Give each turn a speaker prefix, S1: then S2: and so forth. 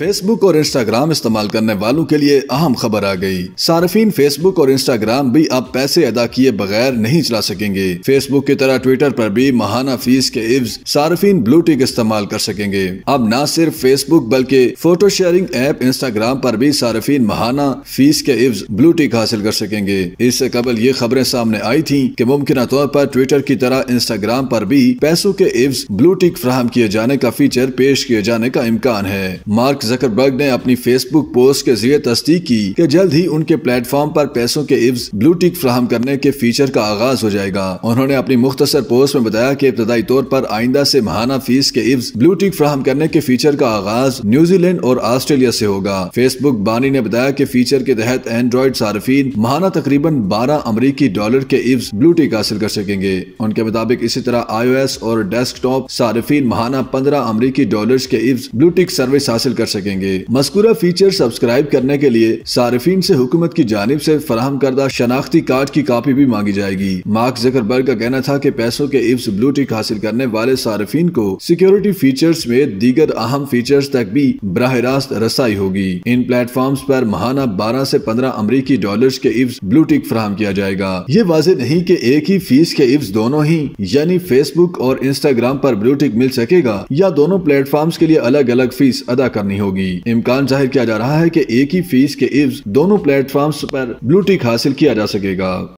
S1: Facebook और Instagram इस्तेमाल करने वालों के लिए अहम खबर आ गई सार्फिन फेसबुक और इंस्टाग्राम भी अब पैसे अदा किए बगैर नहीं चला सकेंगे फेसबुक की तरह ट्विटर पर भी महाना फीस के इव्ज सार्फिन ब्लूटिक इस्तेमाल कर सकेंगे अब न सिर्फ फेसबुक बल्कि फोटो शेयरिंग ऐप इंस्टाग्राम पर भी सार्फिन महाना फीस के इव्स ब्लूटिक हासिल कर सकेंगे इससे कबल ये खबरें सामने आई थी की मुमकिन तौर पर ट्विटर की तरह इंस्टाग्राम पर भी पैसों के इव्स ब्लूटिक फ्राहम किए जाने का फीचर पेश किए जाने का इम्कान है मार्क जकरबर्ग ने अपनी फेसबुक पोस्ट के जरिए तस्दीक की कि जल्द ही उनके प्लेटफॉर्म पर पैसों के इव्स ब्लू टिक फ्राहम करने के फीचर का आगाज हो जाएगा उन्होंने अपनी मुख्तसर पोस्ट में बताया की इब्तदाई तौर पर आइंदा ऐसी महाना फीस के इव्स ब्लू टिक फ्राहम करने के फीचर का आगाज न्यूजीलैंड और ऑस्ट्रेलिया ऐसी होगा फेसबुक बानी ने बताया की फीचर के तहत एंड्रॉइड सार्फिन महाना तकरीबन बारह अमरीकी डॉलर के इव्स ब्लू टिक हासिल कर सकेंगे उनके मुताबिक इसी तरह आई और डेस्क टॉप सार्फिन महाना पंद्रह अमरीकी डॉलर के इव्स ब्लू टिक सर्विस हासिल कर सकेंगे सकेंगे मस्कुरा फीचर सब्सक्राइब करने के लिए सार्फिन से हुकूमत की जानब ऐसी फराहम करदा शनाख्ती कार्ड की कापी भी मांगी जाएगी मार्क जकरबर्ग का कहना था की पैसों के इब्स ब्लू टिक हासिल करने वाले सार्फिन को सिक्योरिटी फीचर में दीगर अहम फीचर तक भी बरह रास्त रसाई होगी इन प्लेटफॉर्म आरोप महाना बारह ऐसी पंद्रह अमरीकी डॉलर के इब्स ब्लू टिक फ्राहम किया जाएगा ये वाजे नहीं की एक ही फीस के इब्स दोनों ही यानी फेसबुक और इंस्टाग्राम आरोप ब्लू टिक मिल सकेगा या दोनों प्लेटफॉर्म के लिए अलग अलग फीस अदा करनी होगी इम्कान जाहिर किया जा रहा है की एक ही फीस के इव्स दोनों प्लेटफॉर्म पर ब्लू टिक हासिल किया जा सकेगा